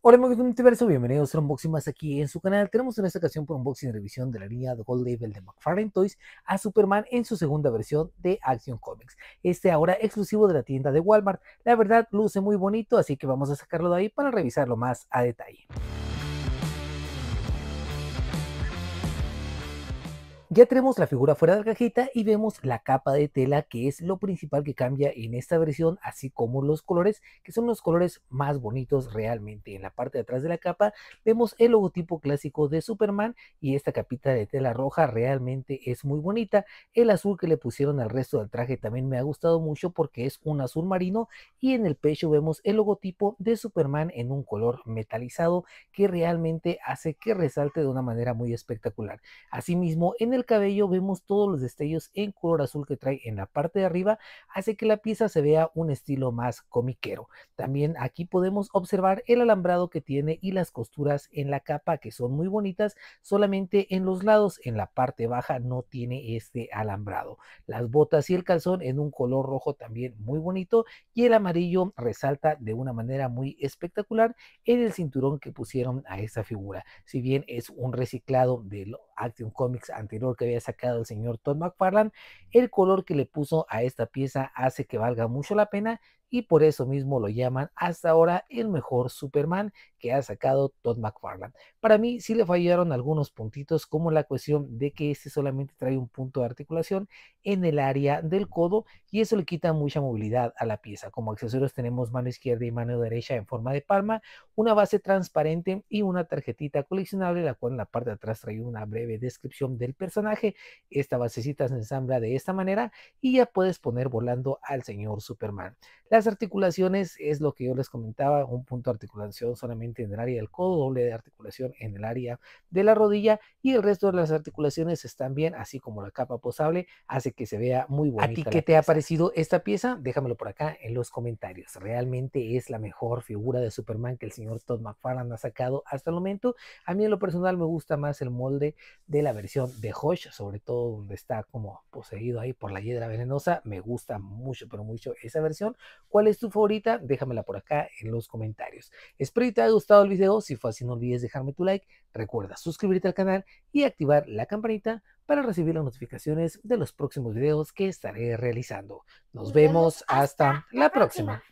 Hola amigos de universo, bienvenidos a un unboxing más aquí en su canal. Tenemos en esta ocasión por unboxing y revisión de la línea de Gold Label de McFarlane Toys a Superman en su segunda versión de Action Comics. Este ahora exclusivo de la tienda de Walmart. La verdad luce muy bonito, así que vamos a sacarlo de ahí para revisarlo más a detalle. Ya tenemos la figura fuera de la cajita y vemos la capa de tela que es lo principal que cambia en esta versión, así como los colores, que son los colores más bonitos realmente. En la parte de atrás de la capa vemos el logotipo clásico de Superman y esta capita de tela roja realmente es muy bonita. El azul que le pusieron al resto del traje también me ha gustado mucho porque es un azul marino y en el pecho vemos el logotipo de Superman en un color metalizado que realmente hace que resalte de una manera muy espectacular. Asimismo, en el cabello vemos todos los destellos en color azul que trae en la parte de arriba, hace que la pieza se vea un estilo más comiquero. También aquí podemos observar el alambrado que tiene y las costuras en la capa que son muy bonitas, solamente en los lados, en la parte baja no tiene este alambrado. Las botas y el calzón en un color rojo también muy bonito y el amarillo resalta de una manera muy espectacular en el cinturón que pusieron a esta figura. Si bien es un reciclado de lo Action Comics anterior que había sacado el señor Todd McFarlane, el color que le puso a esta pieza hace que valga mucho la pena y por eso mismo lo llaman hasta ahora el mejor Superman que ha sacado Todd McFarlane. Para mí sí le fallaron algunos puntitos como la cuestión de que este solamente trae un punto de articulación en el área del codo y eso le quita mucha movilidad a la pieza. Como accesorios tenemos mano izquierda y mano derecha en forma de palma, una base transparente y una tarjetita coleccionable la cual en la parte de atrás trae una breve descripción del personaje. Esta basecita se ensambla de esta manera y ya puedes poner volando al señor Superman. Las articulaciones es lo que yo les comentaba, un punto de articulación solamente en el área del codo, doble de articulación en el área de la rodilla y el resto de las articulaciones están bien, así como la capa posable hace que se vea muy bonita. ¿A ti qué te ha parecido esta pieza? Déjamelo por acá en los comentarios. ¿Realmente es la mejor figura de Superman que el señor Todd McFarlane ha sacado hasta el momento? A mí en lo personal me gusta más el molde de la versión de Hosh, sobre todo donde está como poseído ahí por la hiedra venenosa. Me gusta mucho, pero mucho esa versión ¿Cuál es tu favorita? Déjamela por acá en los comentarios. Espero que te haya gustado el video. Si fue así, no olvides dejarme tu like. Recuerda suscribirte al canal y activar la campanita para recibir las notificaciones de los próximos videos que estaré realizando. Nos, vemos, hasta, la próxima.